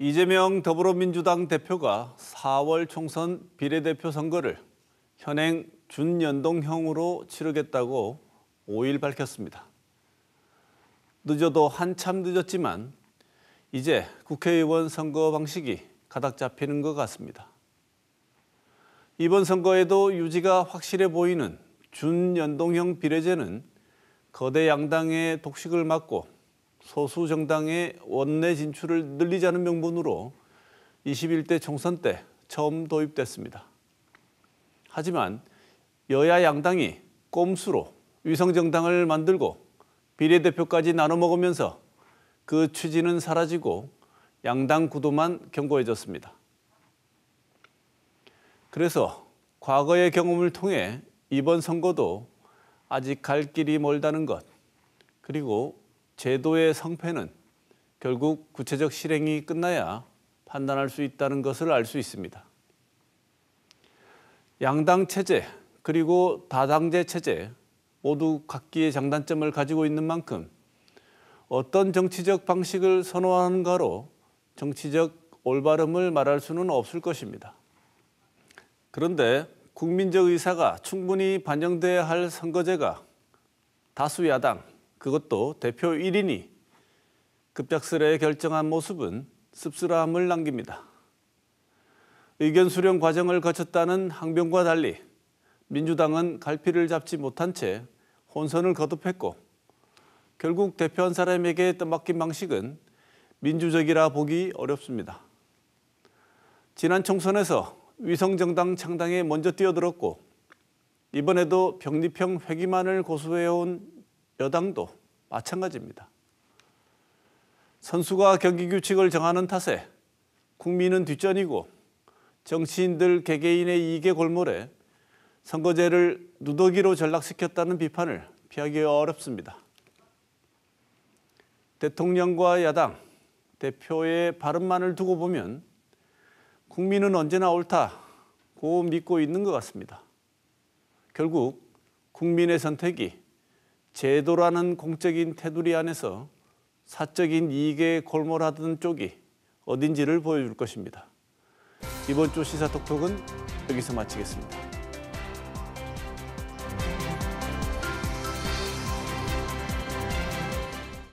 이재명 더불어민주당 대표가 4월 총선 비례대표 선거를 현행 준연동형으로 치르겠다고 5일 밝혔습니다. 늦어도 한참 늦었지만 이제 국회의원 선거 방식이 가닥 잡히는 것 같습니다. 이번 선거에도 유지가 확실해 보이는 준연동형 비례제는 거대 양당의 독식을 막고 소수 정당의 원내 진출을 늘리자는 명분으로 21대 총선 때 처음 도입됐습니다. 하지만 여야 양당이 꼼수로 위성정당을 만들고 비례대표까지 나눠 먹으면서 그 취지는 사라지고 양당 구도만 견고해졌습니다. 그래서 과거의 경험을 통해 이번 선거도 아직 갈 길이 멀다는 것, 그리고 제도의 성패는 결국 구체적 실행이 끝나야 판단할 수 있다는 것을 알 수 있습니다. 양당 체제 그리고 다당제 체제 모두 각기의 장단점을 가지고 있는 만큼 어떤 정치적 방식을 선호하는가로 정치적 올바름을 말할 수는 없을 것입니다. 그런데 국민적 의사가 충분히 반영돼야 할 선거제가 다수 야당 그것도 대표 1인이 급작스레 결정한 모습은 씁쓸함을 남깁니다. 의견 수렴 과정을 거쳤다는 항변과 달리 민주당은 갈피를 잡지 못한 채 혼선을 거듭했고 결국 대표 한 사람에게 떠맡긴 방식은 민주적이라 보기 어렵습니다. 지난 총선에서 위성정당 창당에 먼저 뛰어들었고 이번에도 병리평 회기만을 고수해온 여당도 마찬가지입니다. 선수가 경기 규칙을 정하는 탓에 국민은 뒷전이고 정치인들 개개인의 이익의 골몰에 선거제를 누더기로 전락시켰다는 비판을 피하기 어렵습니다. 대통령과 야당, 대표의 발언만을 두고 보면 국민은 언제나 옳다고 믿고 있는 것 같습니다. 결국 국민의 선택이 제도라는 공적인 테두리 안에서 사적인 이익에 골몰하던 쪽이 어딘지를 보여줄 것입니다. 이번 주 시사톡톡은 여기서 마치겠습니다.